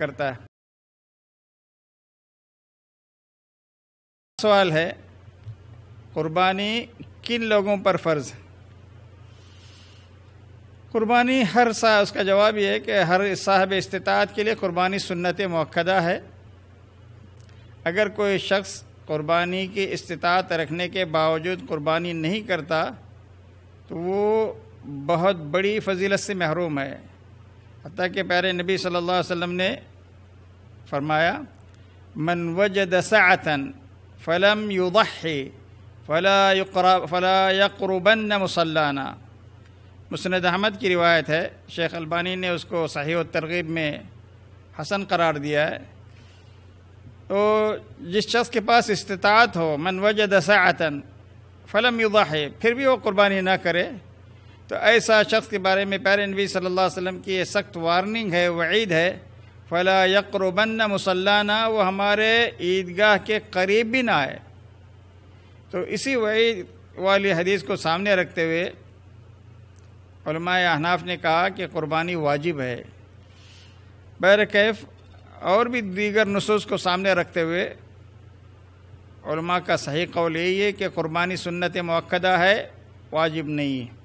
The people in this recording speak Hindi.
करता है सवाल है कुर्बानी किन लोगों पर फर्ज है कुर्बानी हर सा उसका जवाब यह है कि हर साहब इस्तात के लिए कुर्बानी सुन्नत मक्दा है अगर कोई शख्स कुर्बानी की इस्तात रखने के बावजूद कुर्बानी नहीं करता तो वो बहुत बड़ी फजीलत से महरूम है हती के प्यारे नबी सल्लल्लाहु अलैहि वसल्लम ने फरमाया मन वजद सतन फ़लम युदी फ़ला फ़ला यकरबन मुसल्लाना मुसनद अहमद की रिवायत है शेख अलबानी ने उसको सही तरगीब में हसन करार दिया है तो जिस शख्स के पास इस्तात हो मन वजद सतन फ़लम युदाहे फिर भी वो कुर्बानी ना करे तो ऐसा शख्स के बारे में प्यारे नबी सल्लल्लाहु अलैहि वसल्लम की ये सख्त वार्निंग है वईद है फला यक्रबन मुसल्लाना वो हमारे ईदगाह के करीब भी ना आए तो इसी वही वाली हदीस को सामने रखते हुए अहनाफ़ ने कहा कि कुर्बानी वाजिब है कैफ़ और भी दीगर नसूस को सामने रखते हुए का सही कौल यही है कि कुर्बानी सुन्नत मक्दा है वाजिब नहीं है